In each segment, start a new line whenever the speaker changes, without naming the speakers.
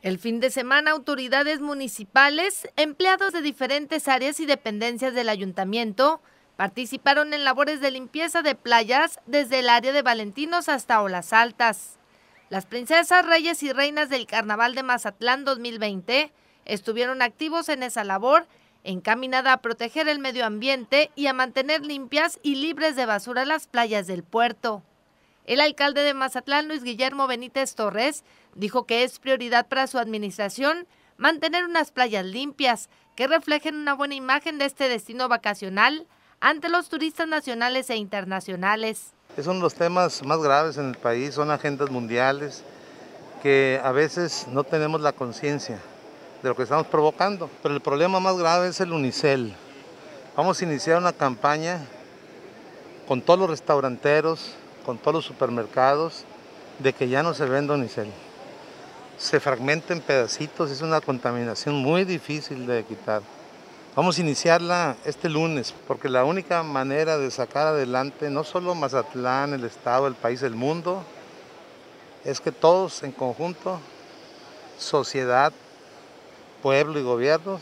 El fin de semana, autoridades municipales, empleados de diferentes áreas y dependencias del ayuntamiento participaron en labores de limpieza de playas desde el área de Valentinos hasta Olas Altas. Las princesas, reyes y reinas del Carnaval de Mazatlán 2020 estuvieron activos en esa labor, encaminada a proteger el medio ambiente y a mantener limpias y libres de basura las playas del puerto. El alcalde de Mazatlán, Luis Guillermo Benítez Torres, dijo que es prioridad para su administración mantener unas playas limpias que reflejen una buena imagen de este destino vacacional ante los turistas nacionales e internacionales.
Es uno de los temas más graves en el país, son agendas mundiales que a veces no tenemos la conciencia de lo que estamos provocando. Pero el problema más grave es el unicel. Vamos a iniciar una campaña con todos los restauranteros, con todos los supermercados de que ya no se vende unicel. Se fragmenta en pedacitos, es una contaminación muy difícil de quitar. Vamos a iniciarla este lunes, porque la única manera de sacar adelante no solo Mazatlán, el Estado, el país, el mundo, es que todos en conjunto, sociedad, pueblo y gobiernos,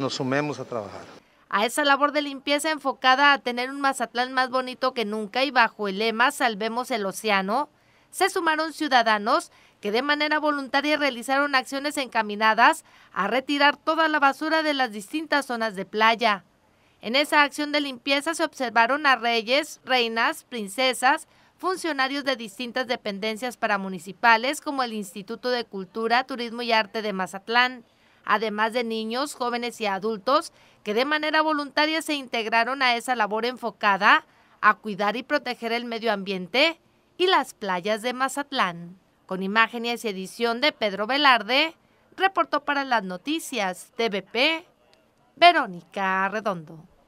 nos sumemos a trabajar
a esa labor de limpieza enfocada a tener un Mazatlán más bonito que nunca y bajo el lema Salvemos el Océano, se sumaron ciudadanos que de manera voluntaria realizaron acciones encaminadas a retirar toda la basura de las distintas zonas de playa. En esa acción de limpieza se observaron a reyes, reinas, princesas, funcionarios de distintas dependencias paramunicipales como el Instituto de Cultura, Turismo y Arte de Mazatlán además de niños, jóvenes y adultos que de manera voluntaria se integraron a esa labor enfocada a cuidar y proteger el medio ambiente y las playas de Mazatlán. Con imágenes y edición de Pedro Velarde, reportó para las noticias TVP Verónica Redondo.